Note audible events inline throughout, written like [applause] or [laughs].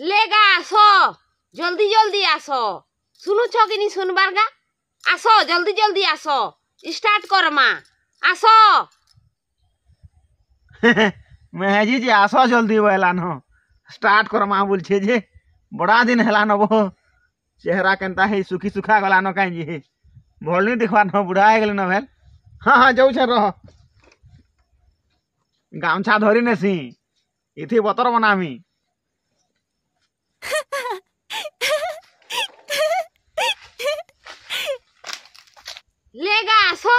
लेगा आसो जल्दी जल्दी आसो सुनु छो कि नहीं सुन बार गा आसो जल्दी जल्दी आसो स्टार्ट कर माँ आसो मेहजी जी आसो जल्दी बोला न स्टार्ट कर माँ बोल छेजे बड़ा दिन हैला न वो चेहरा कंता है सुखी सुखा गला न कहीं जी बोलनी दिखवा न बुढ़ा है गले न हाँ हाँ जाऊँ चलो गांव छाड़ धोरी ने सी इतनी बतर बनामी লেগা আসো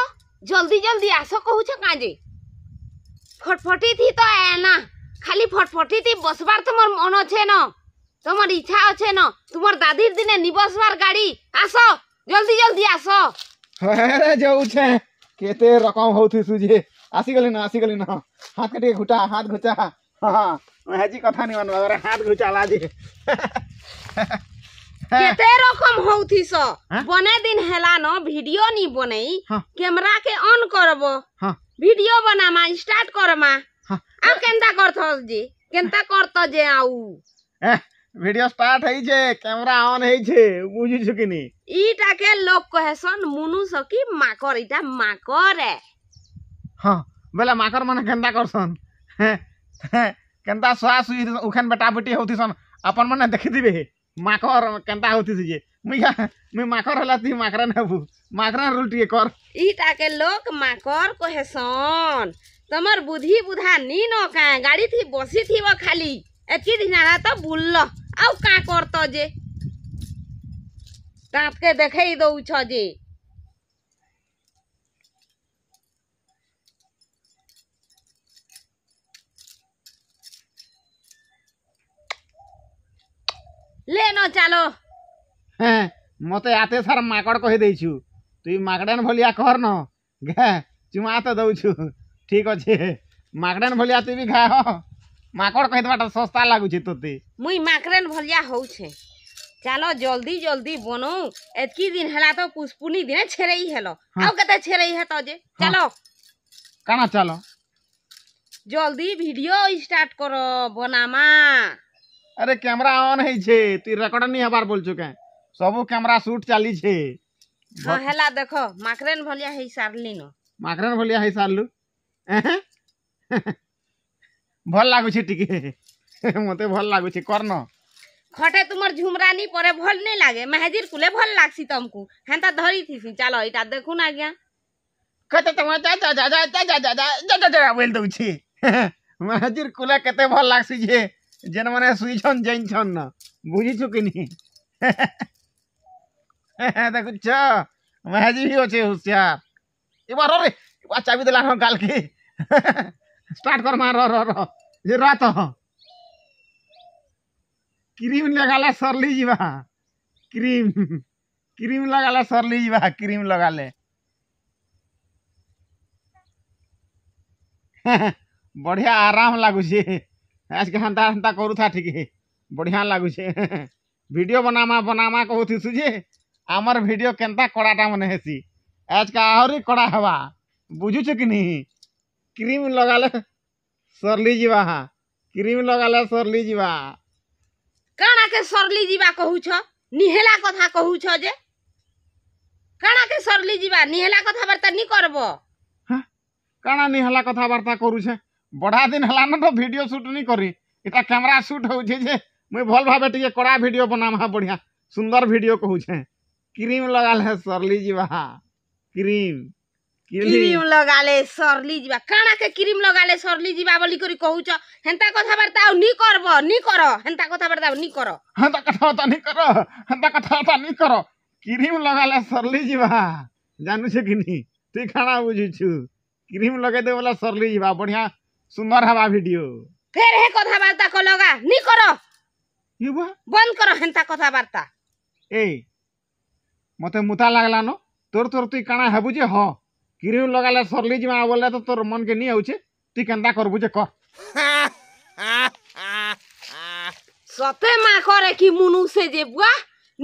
জলদি জলদি আসো কহুছ কাজে ফটফটি থি তো এ না খালি ফটফটি থি বসবার তোমার মন আছে ন তোমার ইচ্ছা আছে ন তোমার দাদির দিনে নিবসবার গাড়ি আসো জলদি জলদি আসো হ্যাঁ যাউছে কেতে রকম হউথি সুজে আসি গলি না আসি গলি না হাত কাটি ঘুটা হাত ঘুচা হ্যাঁ হ্যাঁ কথা নি মানবা হাত ঘুচা লাজি केते रकम होउथी स बने दिन हेला न वीडियो नी बनई कैमरा के ऑन करबो वीडियो बनामा स्टार्ट करमा आ केंता करथस जी केंता करत जे आउ वीडियो स्टार्ट हई जे कैमरा ऑन हई जे बुझी छकिनी ईटा के लोग कहेसन मुनु सकी माकर ईटा माकर है हां बोला माकर माने केंता करसन [laughs] केंता श्वास उखन बेटा बेटी होती सन अपन माने देखि दिबे माकर केंता होती सी जे मुईगा मुई माकर होला ती माकरा नबू माकरा रोल टिके कर ईटा के लोक माकर कहसन तमर बुद्धि बुधा नी न का गाड़ी थी बसी थीबो खाली एकी दिन आला तो बुल्लो आउ का करतो जे दांत के देखई दउ छ जे লেন চালো হ্যাঁ মতে আতে সার মাকড় কহি দেইছু তুই মাকড়েন ভলিয়া কর ন ঘা চুমা তো দৌছু ঠিক আছে মাকড়েন ভলিয়া তুই বি ঘা হ মাকড় কহি দেবাটা সস্তা লাগুছে তোতে মুই মাকড়েন ভলিয়া হউছে চালো জলদি জলদি বনৌ এতকি দিন হেলা তো পুষ্পুনি দিনে ছেড়েই হেলো আউ কেতে ছেড়েই হেত যে চালো কানা চালো জলদি ভিডিও স্টার্ট করো বনামা अरे कैमरा ऑन है छे तू रिकॉर्ड नहीं हबार बोल चुके सबू कैमरा शूट चाली छे हां हेला देखो माकरेन भलिया है सारली नो माकरेन भलिया है सारलू भल लागु छे टिके मते भल लागु छे करन खटे तुमर झुमरानी परे भल नहीं लागे महजीर कुले भल लागसी तुमको हेंता धरी थी चलो इटा देखू ना गया कते तुम जा जा जा जा जा जा जा जा बोल दउछी महजीर कुले कते भल लागसी जे जेन मैंने शुईन जान छन ना बुझीछ कि देख छ महजी भी अच्छे हुशियार ए बार रे बा चाबी देला हम गाल के स्टार्ट कर मार र र ये रह तो क्रीम लगा ले सरली जीवा क्रीम क्रीम लगा ले सरली जीवा क्रीम लगा ले बढ़िया आराम लागू छे ଆଜକେ ହେନ୍ତା ହେନ୍ତା କରୁଥା ଟିକେ ବଢ଼ିଆ ଲାଗୁଛେ ଭିଡ଼ିଓ ବନାମା ବନାମା କହୁଥିସୁ ଯେ ଆମର ଭିଡ଼ିଓ କେନ୍ତା କଡ଼ାଟା ମାନେ ହେସି ଆଜକେ ଆହୁରି କଡ଼ା ହେବା ବୁଝୁଛୁ କି ନି କ୍ରିମ୍ ଲଗାଲେ ସରଲି ଯିବା କ୍ରିମ୍ ଲଗାଲେ ସରଲି ଯିବା କାଣାକେ ସରଲି ଯିବା କହୁଛ ନିହେଲା କଥା କହୁଛ ଯେ କାଣାକେ ସରଲି ଯିବା ନିହେଲା କଥାବାର୍ତ୍ତା ନି କରବ କାଣା ନିହେଲା କଥାବାର୍ତ୍ତା କରୁଛେ ବଢ଼ା ଦିନ ହେଲାନ ତ ଭିଡ଼ିଓ ସୁଟ୍ ନି କରି ଇଟା କ୍ୟାମେରା ସୁଟ୍ ହଉଛେ ଯେ ମୁଇଁ ଭଲ୍ ଭାବେ ଟିକେ କଡ଼ା ଭିଡ଼ିଓ ବନାମା ବଢ଼ିଆ ସୁନ୍ଦର ଭିଡ଼ିଓ କହୁଛେ କ୍ରିମ୍ ଲଗାଲେ ସରଲି ଯିବା କ୍ରିମ୍ କ୍ରିମ୍ ଲଗାଲେ ସରଲି ଯିବା କାଣା କେ କ୍ରିମ୍ ଲଗାଲେ ସରଲି ଯିବା ବୋଲି କରି କହୁଛ ହେନ୍ତା କଥାବାର୍ତ୍ତା ଆଉ ନି କରବ ନି କର ହେନ୍ତା କଥାବାର୍ତ୍ତା ନି କର ହେନ୍ତା କଥାବାର୍ତ୍ତା ନି କର ହେନ୍ତା କଥାବାର୍ତ୍ତା ନି କର କ୍ରିମ୍ ଲଗାଲେ ସରଲି ଯିବା ଜାନୁଛୁ କି ନି তুই খানা বুঝুছু ক্রিম লগাই দে বলে সরলি যা বঢ়িয়া सुंदर हवा वीडियो ফের হে কথাবার্তা কলগা নি কর কি বুয়া বন্ধ কর হেনতা কথাবার্তা এই মতে মুতা লাগলানো তোর তোর তুই কানা হেবু যে হ ক্রিম লগালে সরলি যা বললে তো তোর মনকে নিয়ে আউছে তুই কেনতা করবু যে কর সতে মা করে কি মুনুসে যে বুয়া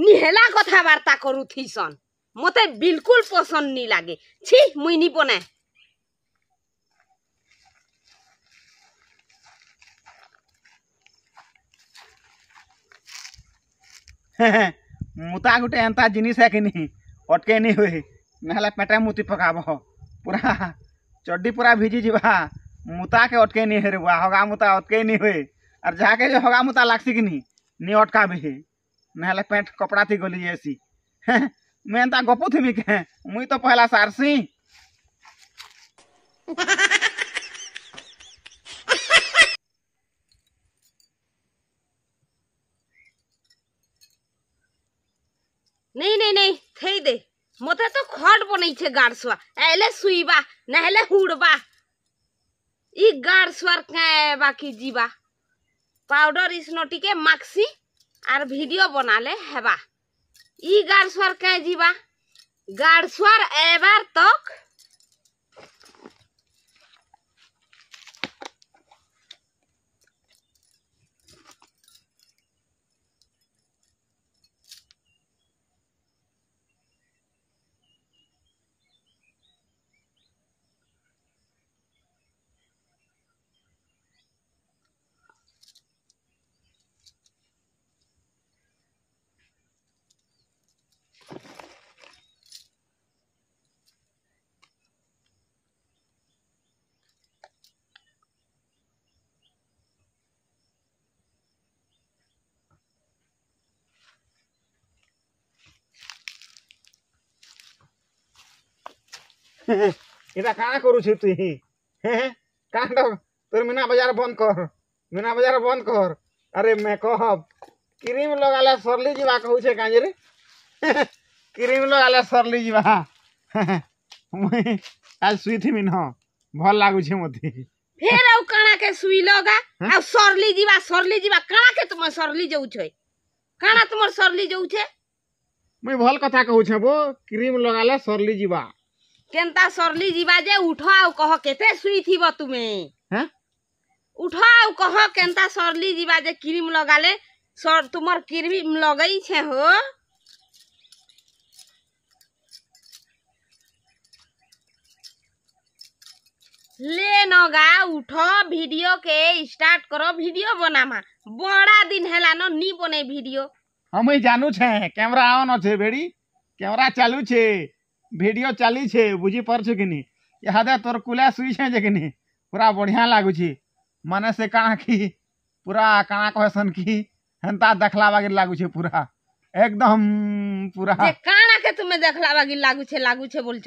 নিহেলা কথাবার্তা করু থিসন মতে বিলকুল পছন্দ নি লাগে ছি মুই নি বনে मुता गोटे एंता जिनिस है कि नहीं अटके नहीं हुए ना पेटे मुति पकाब पूरा चड्डी पूरा भिजी जीवा मुता के अटके नहीं हेरब हगा मुता अटके नहीं हुए और जहाँ जो हगा मुता लग्स कि नहीं अटका भी ना पेंट कपड़ा थी गली जैसी मुझे गपू थी कें मुई तो पहला सारसी [laughs] बनैछे गाड़सुआ एले सुईबा नहले हुड़बा इ गाड़सुआर के बाकी जीवा पाउडर इसनोटी के माक्सी आर वीडियो बनाले हेबा इ गाड़सुआर के जीवा गाड़सुआर एबार तक तो इटा काଣା करूछु तु कांड तोर मीना बाजार बंद कर मीना बाजार बंद कर अरे मेकअप क्रीम लगाले सरली जीवा कहूछे काजे रे क्रीम लगाले सरली जीवा मुई आज सुईथिमि न भल लागुछे मते फेर आउ काणा के सुई लगा हाँ? आ सरली जीवा सरली जीवा काणा के तुम सरली जाउ छै काणा तुमर सरली जाउ छै मुई भल कथा कहू छै बो क्रीम लगाले सरली जीवा কেনতা সরলি যা যে উঠ আউ কহ কেতে শুই শুইথিব তুমি উঠ আউ কহ কেনতা সরলি যা যে ক্রিম লগালে সর তোমার ক্রিম লগাইছে হো লে নগা উঠ ভিডিও কে স্টার্ট কর ভিডিও বনামা বড়া দিন হেলানো নি বনে ভিডিও আমি জানুছে ক্যামেরা অন আছে বেড়ি ক্যামেরা চালুছে भिड चली बुझी पार्छ कि नहीं तोर कुला सुई जे कि नहीं पूरा बढ़िया लगुच मान से कण कि पूरा कण कहसन कि हेन्ता देखला बागे लगुच पूरा एकदम पूरा कण के तुम्हें देखला बागे लगुच लगुच बोल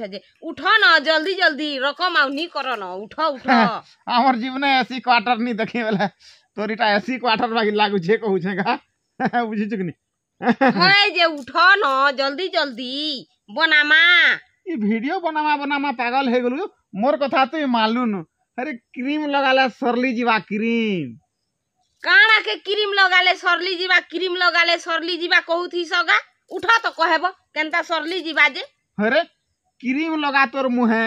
उठ न जल्दी जल्दी रकम आउनी कर न उठ उठ आम जीवन एसी क्वार्टर नहीं देखे बोले तोर एसी क्वार्टर बागे लगुच कहू बुझी चुकनी हाय जे उठ न जल्दी जल्दी বনামা ই ভিডিও বনামা বনামা পাগল হয়ে গেলু মোর কথা তুই মালুন আরে ক্রিম লগালে সরলি যা ক্রিম কাণা কে ক্রিম লগালে সরলি যা ক্রিম লগালে সরলি যা কহুথি সগা উঠ তো কহেব কেনতা সরলি যা যে আরে क्रीम लगा तोर मुहे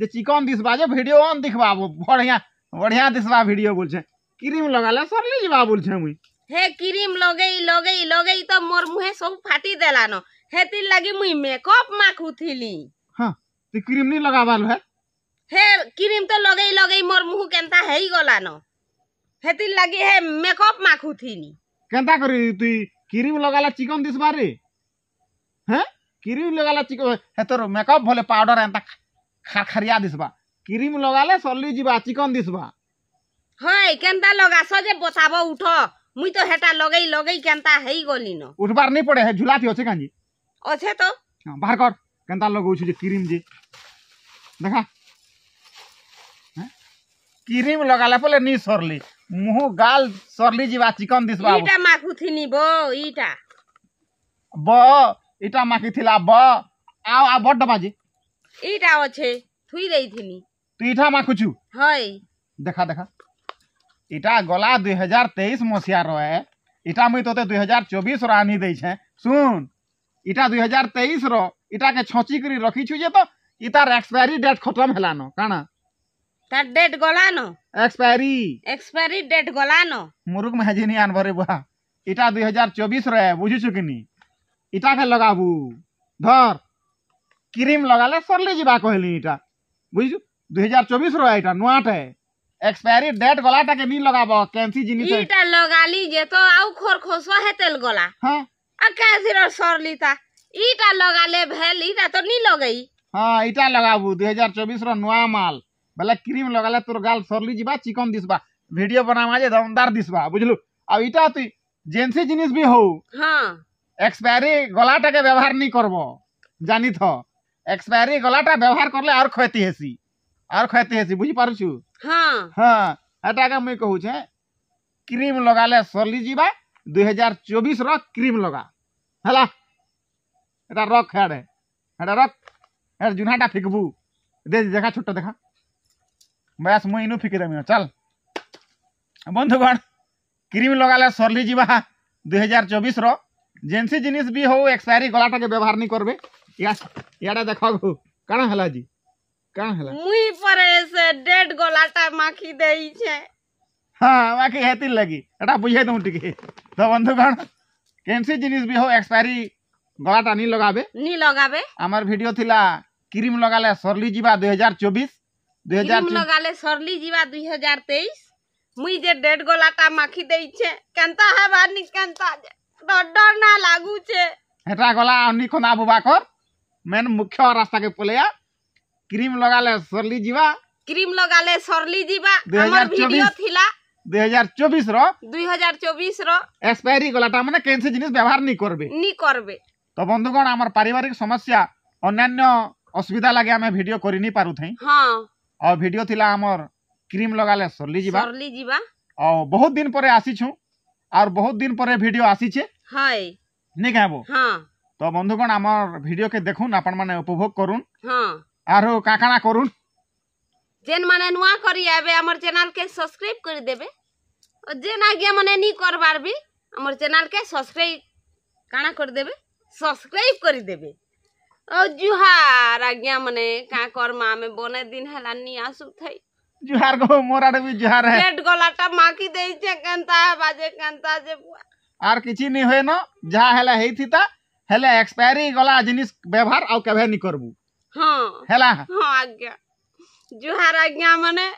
जे चिकन दिसबा जे वीडियो ऑन दिखबाबो बढ़िया बढ़िया दिसबा वीडियो बोल छे क्रीम लगाले सरली जबा बोल छे मुई हे क्रीम लगई लगई लगई तो मोर मुहे सब फाटी देला नो हेती लागि मुई मेकअप माखु थिली हां ते क्रीम नहीं लगावाल है हे क्रीम त तो लगई लगई मोर मुह केनता हेई गला न हेती लागि हे मेकअप माखु थिनी केनता करी तू क्रीम लगाला चिकन दिस बारे हैं क्रीम लगाला चिकन हे तोर मेकअप भले पाउडर एंता खरखरिया दिसबा क्रीम लगाले सल्ली जीवा चिकन दिसबा हाय केंता लगासो जे बसाबो उठो मुई तो हेटा लगई लगई केनता हेई गली उठबार नहीं पड़े है झुलाती होछे कांजी অছে তো হ্যাঁ, বাহার কর কেনতার কেনতা লগাউছু যে ক্রিম যে দেখা হ্যাঁ? ক্রিম লগালে পলে নি সরলি মুহ গাল সরলি জিবা চিকন দিস দিসবা ইটা মাখুথিনি ব ইটা ব ইটা মাখিথিলা ব আও আ বড় বাজে ইটা অছে থুই দেইথিনি তুই ইটা মাখুছু হয় দেখা দেখা এটা গলা দুই হাজার তেইশ মসিয়া রয়ে এটা মুই তোতে দুই হাজার চব্বিশ রানি দেইছে শুন इटा दुई हजार तेईस रटा के छची कर रखीछु जे तो इतार एक्सपायरी डेट खत्म हलान काना तार डेट गलान एक्सपायरी एक्सपायरी डेट गलान मुरुक महाजिनी आन भरे बुआ इटा दुई हजार चौबीस रे बुझुछु कि नी इटा के लगाबू धर क्रीम लगाले सरले जीवा कहली इटा बुझु दुई हजार चौबीस रो इटा नुआट है एक्सपायरी डेट गलाटा के नी लगाबो कैंसी जिनिस इटा लगाली जे तो आउ खोर खोसवा हेतेल गला हां अकाशीर सरली ता ईटा लगाले भेल ईटा तो नहीं लगई हां ईटा लगाबू 2024 रो नया माल बला क्रीम लगाले तोर गाल सरली जीवा चिकन दिसबा वीडियो बनावा जे दमदार दिसबा बुझलु आ ईटा तू जेंसी जिनिस भी हो हां एक्सपायरी गलाटा के व्यवहार नहीं करबो जानी थो एक्सपायरी गलाटा व्यवहार करले और खयती हेसी और खयती हेसी बुझी पारुछु हां हां एटा के मुई कहू छे क्रीम लगाले सरली जीवा 2024 रॉक क्रीम लगा हला एटा रॉक हेड एटा हेड जुनाटा फिकबू दे देखा छोटो देखा बस मुई इनु फिकी देमी चल बंधुगण क्रीम लगाले सरली जीवा 2024 हजार चौबीस रेन्सी जिनिस भी हो एक्सपायरी गलाटा के व्यवहार नहीं करबे या एटा कण हला जी कण बाकी हाँ, लगी एटा बुझाई তো বন্ধুগণ কেনসি জিনিস বি হোক এক্সপায়ারি গলাটা নি লগাবে নি লগাবে আমার ভিডিও থিলা ক্রিম লগালে সরলি যা দুই হাজার চব্বিশ দুই হাজার লগালে সরলি যা দুই হাজার তেইশ মুই যে ডেড গলাটা মাখি দেইছে কেনতা হ্যাঁ নি কেনতা ডর ডর না লাগুছে হেটা গলা অনি খনা বুবাকর মেন মুখ্য রাস্তাকে পলেয়া ক্রিম লগালে সরলি যা ক্রিম লগালে সরলি যা আমার ভিডিও থিলা দুই হাজার চব্বিশ র দুই হাজার চব্বিশ র এক্সপায়ারি গলা তার মানে কেনসি জিনিস ব্যবহার নি করবে নি করবে তো বন্ধুগণ আমার পারিবারিক সমস্যা অন্যান্য অসুবিধা লাগে আমি ভিডিও করি নি পারুথাই হ্যাঁ আর ভিডিও থিলা আমার ক্রিম লগালে সরলি জিবা সরলি জিবা ও বহুত দিন পরে আসিছু আর বহুত দিন পরে ভিডিও আসিছে হাই নে কাবো হ্যাঁ তো বন্ধুগণ আমার ভিডিও কে দেখুন আপন মানে উপভোগ করুন আর কাকানা করুন जेन मैंने नुआ करेंगे आमर चैनल के सब्सक्राइब कर देवे और जेन आज्ञा मैंने नहीं कर पार्बी आमर चैनल के सब्सक्राइब काना कर देवे सब्सक्राइब कर देवे और जुहार आज्ञा मैंने का करमा में बने दिन है नहीं आसु थी जुहार को मोर आड़े भी जुहार है पेट गलाटा माखी दे छे कंता है बाजे कंता जे आर किछि नहीं होए ना जहा हेला हेई थीता हेला एक्सपायरी गला जिनिस व्यवहार आ केबे नहीं करबू हां हेला हां आज्ञा जुहार आज्ञा मने